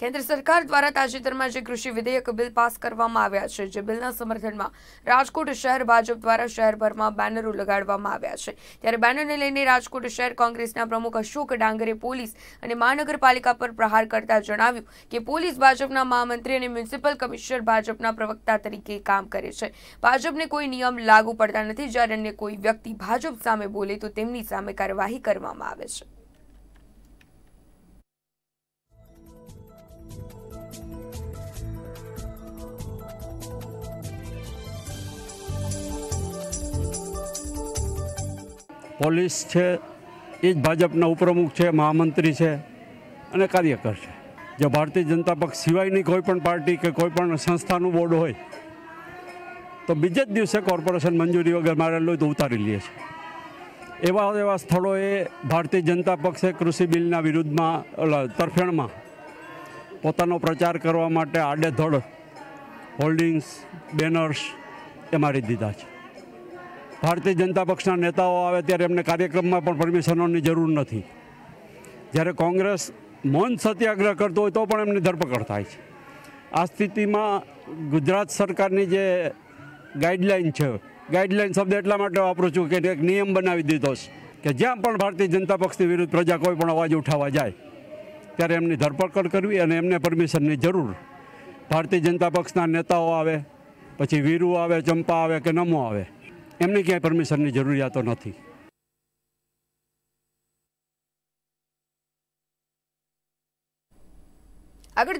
કેન્દ્ર સરકાર દ્વારા તાજેતરમાં જે કૃષિ વિધેયક બિલ પાસ કરવામાં આવ્યા છે જે બિલના સમર્થનમાં રાજકોટ શહેર ભાજપ દ્વારા શહેરભરમાં બેનરો લગાડવામાં આવ્યા છે ત્યારે બેનરને લઈને રાજકોટ શહેર કોંગ્રેસના પ્રમુખ અશોક ડાંગરે પોલીસ અને મહાનગરપાલિકા પર પ્રહાર કરતા જણાવ્યું કે પોલીસ ભાજપના મહામંત્રી અને મ્યુનિસિપલ કમિશનર ભાજપના પ્રવક્તા તરીકે કામ કરે છે ભાજપને કોઈ નિયમ લાગુ પડતા નથી જ્યારે અન્ય કોઈ વ્યક્તિ ભાજપ સામે બોલે તો તેમની સામે કાર્યવાહી કરવામાં આવે છે પોલીસ છે એ જ ભાજપના ઉપપ્રમુખ છે મહામંત્રી છે અને કાર્યકર છે જે ભારતીય જનતા પક્ષ સિવાયની કોઈ પણ પાર્ટી કે કોઈ પણ સંસ્થાનું બોર્ડ હોય તો બીજે જ દિવસે કોર્પોરેશન મંજૂરી વગર મારેલું તો ઉતારી લઈએ છે એવા એવા સ્થળોએ ભારતીય જનતા પક્ષે કૃષિ બિલના વિરુદ્ધમાં તરફેણમાં પોતાનો પ્રચાર કરવા માટે આડેધડ હોલ્ડિંગ્સ બેનર્સ એ મારી દીધા છે ભારતીય જનતા પક્ષના નેતાઓ આવે ત્યારે એમને કાર્યક્રમમાં પણ પરમિશનોની જરૂર નથી જ્યારે કોંગ્રેસ મૌન સત્યાગ્રહ કરતો હોય તો પણ એમની ધરપકડ થાય છે આ સ્થિતિમાં ગુજરાત સરકારની જે ગાઈડલાઇન છે ગાઈડલાઇન શબ્દ એટલા માટે વાપરું છું કે એક નિયમ બનાવી દીધો છે કે જ્યાં પણ ભારતીય જનતા પક્ષની વિરુદ્ધ પ્રજા કોઈ પણ અવાજ ઉઠાવવા જાય ત્યારે એમની ધરપકડ કરવી અને એમને પરમિશનની જરૂર ભારતીય જનતા પક્ષના નેતાઓ આવે પછી વીરુ આવે ચંપા આવે કે નમો આવે એમને ક્યાંય પરમિશનની જરૂરિયાતો નથી આગળ